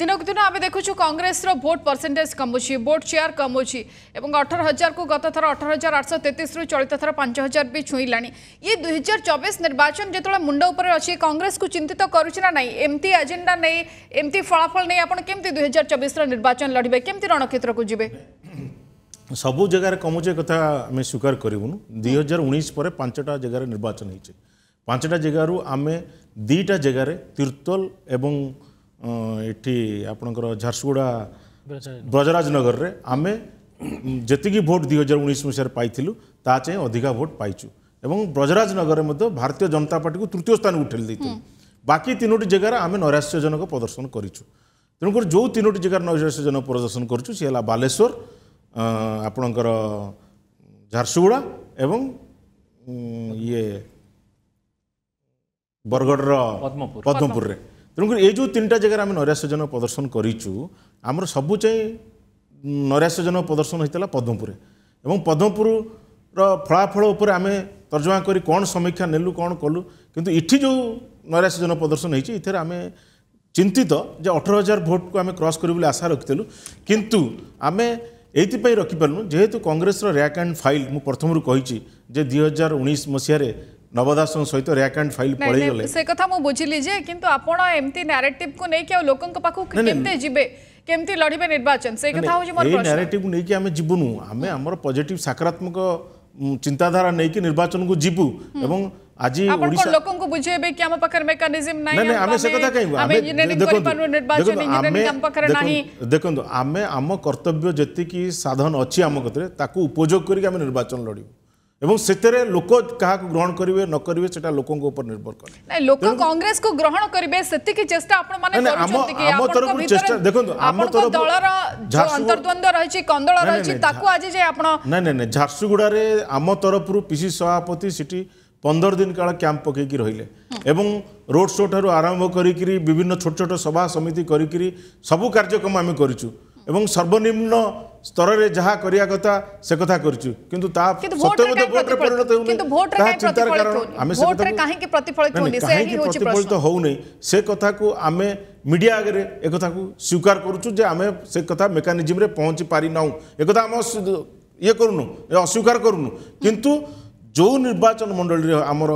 দিনক দিন আমি দেখুছু কংগ্রেসর ভোট পরসেটেজ কমুছি ভোট চেয়ার কমুছি এবং অঠর হাজার কু গত থর অঠর হাজার আটশো তেত্রিশ রু চলিত থর পাঁচ হাজার বি ছুইলা ইয়ে দুই হাজার চবিশ নির্বাচন যেত মুন্ড উপরে অছি কংগ্রেস কু চিন্তিত করুছি না নাই এমতি এজেন্ডা নেই এমতি ফলাফল নেই আপনার কেমতি দুই হাজার চবিশর নির্বাচন লড়বে কেমতি রণক্ষেত্রকু যাবে সবু জায়গার কমুছে কথা আমি স্বীকার করবুনু দুই হাজার উনিশ পরে পাঁচটা জায়গার নির্বাচন হয়েছে পাঁচটা জায়গার আমি দুইটা জায়গার তীর্তল এবং ଏଠି ଆପଣଙ୍କର ଝାରସୁଗୁଡ଼ା ବ୍ରଜରାଜନଗରରେ ଆମେ ଯେତିକି ଭୋଟ୍ ଦୁଇ ହଜାର ଉଣେଇଶ ମସିହାରେ ପାଇଥିଲୁ ତା ଚାହିଁ ଅଧିକା ଭୋଟ ପାଇଛୁ ଏବଂ ବ୍ରଜରାଜନଗରରେ ମଧ୍ୟ ଭାରତୀୟ ଜନତା ପାର୍ଟିକୁ ତୃତୀୟ ସ୍ଥାନକୁ ଉଠାଇ ଦେଇଥିଲୁ ବାକି ତିନୋଟି ଜାଗାରେ ଆମେ ନୈରାଶ୍ୟଜନକ ପ୍ରଦର୍ଶନ କରିଛୁ ତେଣୁକରି ଯେଉଁ ତିନୋଟି ଜାଗାରେ ନୈରାଶ୍ୟଜନକ ପ୍ରଦର୍ଶନ କରୁଛୁ ସେ ହେଲା ବାଲେଶ୍ୱର ଆପଣଙ୍କର ଝାରସୁଗୁଡ଼ା ଏବଂ ଇଏ ବରଗଡ଼ର ପଦ୍ମପୁରରେ তেমনি এই যে তিনটা জায়গায় আমি নৈরাশ্যজনক প্রদর্শন করছু আমার সবুচাই নৈরাশ্যজনক প্রদর্শন হয়েছিল পদ্মপুরে এবং পদ্মপুরর ফলাফল উপরে আমি তর্জমা করে কোণ সমীক্ষা নেলু কোণ কলু কিন্তু এটি যে নৈরাশ্যজনক প্রদর্শন হয়েছে এর আমি চিন্তিত যে অঠর হাজার ভোটকে আমি ক্রস করি বলে আশা রাখি কিন্তু আমি এইপাই রকিপারু যেহেতু কংগ্রেসর র্যাক আন্ড ফাইল মু প্রথমর কী যে দুই হাজার উনিশ মশায় নব দাসঙ্ সহিত রেকান্ড ফাইল পড়ে গলে সে কথা মু বুঝিলি যে কিন্তু আপন এমতি ন্যারেটিভ কো নেকি আ লোকଙ୍କ পাখু কেমতে জিবে কেমতি লড়িবে নির্বাচন সে কথা হচ্ছে মোর প্রশ্ন এই ন্যারেটিভ নেকি আমি জিবুনু আমি আমার পজিটিভ সকারাত্মক চিন্তাধারা নেকি নির্বাচন কো জিবু এবং আজি ওড়িশা লোকং কো বুঝেবে কি আমার পাখর মেকানিজম নাই নাই আমি সে কথা কইবো আমি দেখো নির্বাচন ইঞ্জিনিয়ারিং আম পাখর নাই দেখো আমি আম কর্তব্য যেতি কি সাধন অছি আম কতরে তাকু উপযোগ করি আমি নির্বাচন লড়িবো ଏବଂ ସେଥିରେ ଲୋକ କାହାକୁ ଗ୍ରହଣ କରିବେ ନ କରିବେ ସେଟା ଲୋକଙ୍କ ଉପରେ ନିର୍ଭର କରେ ନାଇଁ ଲୋକ କଂଗ୍ରେସକୁ ଗ୍ରହଣ କରିବେ ସେତିକି ଚେଷ୍ଟା ଆପଣମାନେ କରୁଛନ୍ତି କି ଆମ ତରଫରୁ ଚେଷ୍ଟା ଦେଖନ୍ତୁ ଆମ ତରଫରୁ ଦଳର ଅନ୍ତର୍ଦ୍ୱନ୍ଦ୍ୱ ରହିଛି କନ୍ଦଳ ରହିଛି ତାକୁ ଆଜି ଯେ ଆପଣ ନାଇଁ ନାଇଁ ନାଇଁ ଝାରସୁଗୁଡ଼ାରେ ଆମ ତରଫରୁ ପିସି ସଭାପତି ସେଠି ପନ୍ଦର ଦିନ କାଳ କ୍ୟାମ୍ପ ପକାଇକି ରହିଲେ ଏବଂ ରୋଡ୍ ଶୋ ଠାରୁ ଆରମ୍ଭ କରିକିରି ବିଭିନ୍ନ ଛୋଟ ଛୋଟ ସଭା ସମିତି କରିକିରି ସବୁ କାର୍ଯ୍ୟକ୍ରମ ଆମେ କରିଛୁ ଏବଂ ସର୍ବନିମ୍ନ ସ୍ତରରେ ଯାହା କରିବା କଥା ସେ କଥା କରୁଛୁ କିନ୍ତୁ ତା ସତ୍ତ୍ୱେ ମଧ୍ୟ ଭୋଟରେ ପରିଣତ ହେଉନି ତାହା ଚିନ୍ତାର କାରଣ ଆମେ ସେ କଥା କାହିଁକି ପ୍ରତିଫଳିତ ହେଉନି ସେ କଥାକୁ ଆମେ ମିଡ଼ିଆ ଆଗରେ ଏକଥାକୁ ସ୍ୱୀକାର କରୁଛୁ ଯେ ଆମେ ସେ କଥା ମେକାନିଜିମ୍ରେ ପହଞ୍ଚି ପାରିନାହୁଁ ଏକଥା ଆମେ ଇଏ କରୁନୁ ଅସ୍ୱୀକାର କରୁନୁ କିନ୍ତୁ ଯେଉଁ ନିର୍ବାଚନ ମଣ୍ଡଳୀରେ ଆମର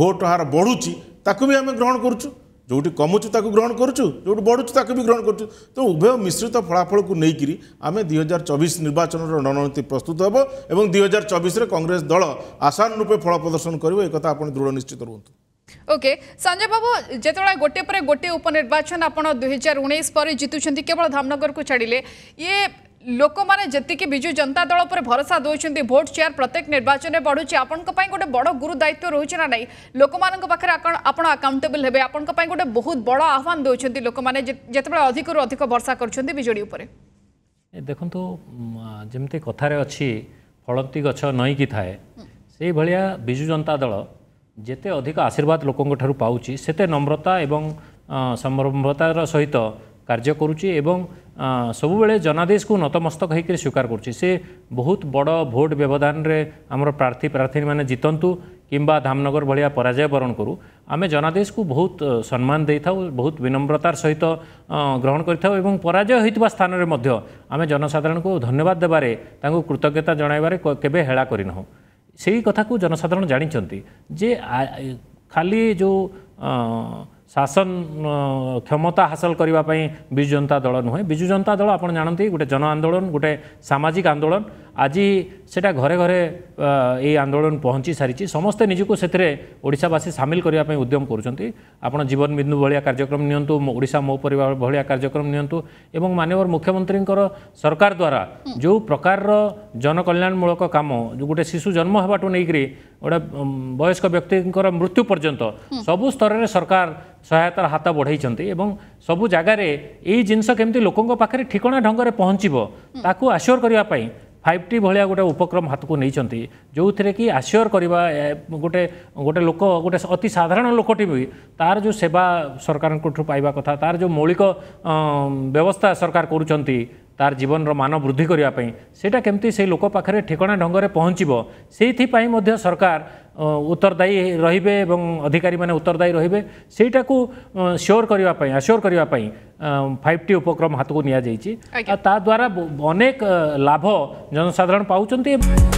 ଭୋଟ ହାର ବଢ଼ୁଛି ତାକୁ ବି ଆମେ ଗ୍ରହଣ କରୁଛୁ ଯେଉଁଠି କମୁଛୁ ତାକୁ ଗ୍ରହଣ କରୁଛୁ ଯେଉଁଠି ବଢ଼ୁଛୁ ତାକୁ ବି ଗ୍ରହଣ କରୁଛୁ ତେଣୁ ଉଭୟ ମିଶ୍ରିତ ଫଳାଫଳକୁ ନେଇକରି ଆମେ ଦୁଇ ହଜାର ଚବିଶ ନିର୍ବାଚନର ରଣନୀତି ପ୍ରସ୍ତୁତ ହେବ ଏବଂ ଦୁଇ ହଜାର ଚବିଶରେ କଂଗ୍ରେସ ଦଳ ଆଶାନୁରୂପେ ଫଳ ପ୍ରଦର୍ଶନ କରିବ ଏକଥା ଆପଣ ଦୃଢ଼ ନିଶ୍ଚିତ ରୁହନ୍ତୁ ଓକେ সঞ্জয় ବାବୁ ଯେତେବେଳେ ଗୋଟିଏ ପରେ গোটে ଉପନିର୍ବାଚନ ଆପଣ দুই হাজার উনিশ পরে জিতুছেন কেবল ধামনগরকে ছাড়লে ইয়ে ଲୋକମାନେ ଯେତିକି ବିଜୁ ଜନତା ଦଳ ଉପରେ ଭରସା ଦେଉଛନ୍ତି ଭୋଟ ସେୟାର ପ୍ରତ୍ୟେକ ନିର୍ବାଚନରେ ବଢ଼ୁଛି ଆପଣଙ୍କ ପାଇଁ ଗୋଟେ ବଡ଼ ଗୁରୁ ଦାୟିତ୍ୱ ରହୁଛି ନା ନାହିଁ ଲୋକମାନଙ୍କ ପାଖରେ ଆପଣ ଆକାଉଣ୍ଟେବଲ୍ ହେବେ ଆପଣଙ୍କ ପାଇଁ ଗୋଟେ ବହୁତ ବଡ଼ ଆହ୍ୱାନ ଦେଉଛନ୍ତି ଲୋକମାନେ ଯେତେବେଳେ ଅଧିକରୁ ଅଧିକ ଭରସା କରୁଛନ୍ତି ବିଜେଡ଼ି ଉପରେ ଦେଖନ୍ତୁ ଯେମିତି କଥାରେ ଅଛି ଫଳନ୍ତି ଗଛ ନଈକି ଥାଏ ସେଇଭଳିଆ ବିଜୁ ଜନତା ଦଳ ଯେତେ ଅଧିକ ଆଶୀର୍ବାଦ ଲୋକଙ୍କଠାରୁ ପାଉଛି ସେତେ ନମ୍ରତା ଏବଂ ସମ୍ଭ୍ରମତାର ସହିତ କାର୍ଯ୍ୟ କରୁଛି ଏବଂ ସବୁବେଳେ ଜନାଦେଶକୁ ନତମସ୍ତକ ହେଇକରି ସ୍ୱୀକାର କରୁଛି ସେ ବହୁତ ବଡ଼ ଭୋଟ୍ ବ୍ୟବଧାନରେ ଆମର ପ୍ରାର୍ଥୀ ପ୍ରାର୍ଥିନୀମାନେ ଜିତନ୍ତୁ କିମ୍ବା ଧାମନଗର ଭଳିଆ ପରାଜୟ ବରଣ କରୁ ଆମେ ଜନାଦେଶକୁ ବହୁତ ସମ୍ମାନ ଦେଇଥାଉ ବହୁତ ବିନମ୍ରତାର ସହିତ ଗ୍ରହଣ କରିଥାଉ ଏବଂ ପରାଜୟ ହୋଇଥିବା ସ୍ଥାନରେ ମଧ୍ୟ ଆମେ ଜନସାଧାରଣଙ୍କୁ ଧନ୍ୟବାଦ ଦେବାରେ ତାଙ୍କୁ କୃତଜ୍ଞତା ଜଣାଇବାରେ କେବେ ହେଳା କରିନାହୁଁ ସେହି କଥାକୁ ଜନସାଧାରଣ ଜାଣିଛନ୍ତି ଯେ ଖାଲି ଯେଉଁ ଶାସନ କ୍ଷମତା ହାସଲ କରିବା ପାଇଁ ବିଜୁ ଜନତା ଦଳ ନୁହେଁ ବିଜୁ ଜନତା ଦଳ ଆପଣ ଜାଣନ୍ତି ଗୋଟେ ଜନ ଆନ୍ଦୋଳନ ଗୋଟେ ସାମାଜିକ ଆନ୍ଦୋଳନ ଆଜି ସେଇଟା ଘରେ ଘରେ ଏଇ ଆନ୍ଦୋଳନ ପହଞ୍ଚି ସାରିଛି ସମସ୍ତେ ନିଜକୁ ସେଥିରେ ଓଡ଼ିଶାବାସୀ ସାମିଲ କରିବା ପାଇଁ ଉଦ୍ୟମ କରୁଛନ୍ତି ଆପଣ ଜୀବନ ବିନ୍ଦୁ ଭଳିଆ କାର୍ଯ୍ୟକ୍ରମ ନିଅନ୍ତୁ ଓଡ଼ିଶା ମୋ ପରିବାର ଭଳିଆ କାର୍ଯ୍ୟକ୍ରମ ନିଅନ୍ତୁ ଏବଂ ମାନ୍ୟବର ମୁଖ୍ୟମନ୍ତ୍ରୀଙ୍କର ସରକାର ଦ୍ୱାରା ଯେଉଁ ପ୍ରକାରର ଜନକଲ୍ୟାଣମୂଳକ କାମ ଯେଉଁ ଗୋଟେ ଶିଶୁ ଜନ୍ମ ହେବାଠୁ ନେଇକରି গোটা বয়স্ক ব্যক্তিঙ্কর মৃত্যু পর্যন্ত সবু স্তরের সরকার সহায়তার হাত বড়াইছেন এবং সবু জায়গায় এই জিনিস কমিটি লোক পাখে ঠিকনা ঢঙ্গরে পৌঁছব তাকে আসিওর করা ফাইভ টি ভাগ গোটে উপক্রম হাতକୁ ନେଇଛନ୍ତି ଯେଉଁଥିରେ କି ଆସିଓର କରିବା ଗୋଟେ ଗୋଟେ ଲୋକ ଗୋଟେ ଅତି ସାଧାରଣ ଲୋକଟି ବି ତାର ଯେଉଁ ସେବା ସରକାରଙ୍କଠୁ ପାଇବା କଥା ତାର ଯେଉଁ ମୌଳିକ ବ୍ୟବସ୍ଥା ସରକାର କରୁଛନ୍ତି তার জীবনর মান বৃদ্ধি করা সেটা কেমি সেই লোক পাখে ঠিকা ঢঙ্গে পৌঁছব সেইপাই সরকার উত্তরদায়ী রহবে এবং অধিকারী মানে উত্তরদায়ী রহবে সেইটাকু সিওর করা আসিওর করা ফাইভ টি উপক্রম হাতক নিয়ে যাই তাদ্বারা অনেক লাভ জনসাধারণ পাচ্ছেন